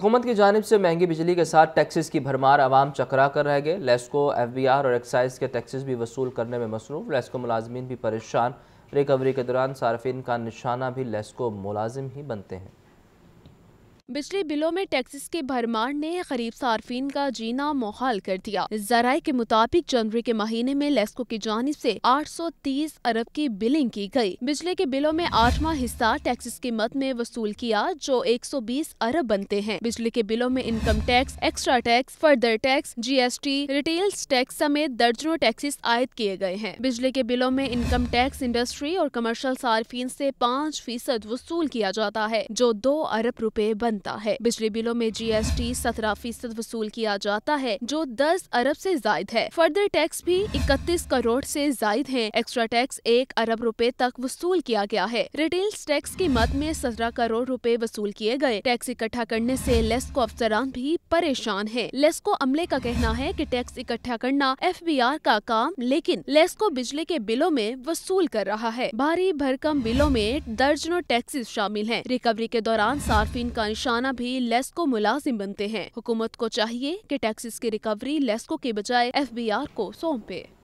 हुकूमत की जानब से महंगी बिजली के साथ टैक्सेस की भरमार आवाम चकरा कर रह गए लेस्को एफ बी आर और एक्साइज के टैक्सेस भी वसूल करने में मसरूफ लेस्को मुलाजमीन भी परेशान रिकवरी के दौरान सार्फिन का निशाना भी लेस्को मुलाजिम ही बनते हैं बिजली बिलों में टैक्सेस के भरमार ने गरीब सार्फिन का जीना मोहाल कर दिया जराये के मुताबिक जनवरी के महीने में लेस्को की जानब से 830 अरब की बिलिंग की गई। बिजली के बिलों में आठवां हिस्सा टैक्सेस के मत में वसूल किया जो 120 अरब बनते हैं बिजली के बिलों में income tax extra tax further tax G S T retails tax समेत दर्जनों टैक्सेस आयद किए गए हैं बिजली के बिलों में इनकम टैक्स इंडस्ट्री और कमर्शल सार्फिन ऐसी पाँच फीसद वसूल किया जाता है जो दो अरब रूपए बन बनता है बिजली बिलों में जीएसटी सत्रह फीसद वसूल किया जाता है जो दस अरब ऐसी जायद है फर्दर टैक्स भी इकतीस करोड़ ऐसी जायद है एक्स्ट्रा टैक्स एक अरब रूपए तक वसूल किया गया है रिटेल टैक्स की मद में सत्रह करोड़ रूपए वसूल किए गए टैक्स इकट्ठा करने से लेस्को अफसरान भी परेशान है लेस्को अमले का कहना है की टैक्स इकट्ठा करना आर का काम लेकिन लेस्को बिजली के बिलों में वसूल कर रहा है भारी भरकम बिलों में दर्जनों टैक्सेस शामिल है रिकवरी के दौरान सार्फिन का शाना भी लेस्को मुलाजिम बनते हैं हुकूमत को चाहिए कि टैक्सेस की रिकवरी लेस्को के बजाय एफ बी आर को सौंपे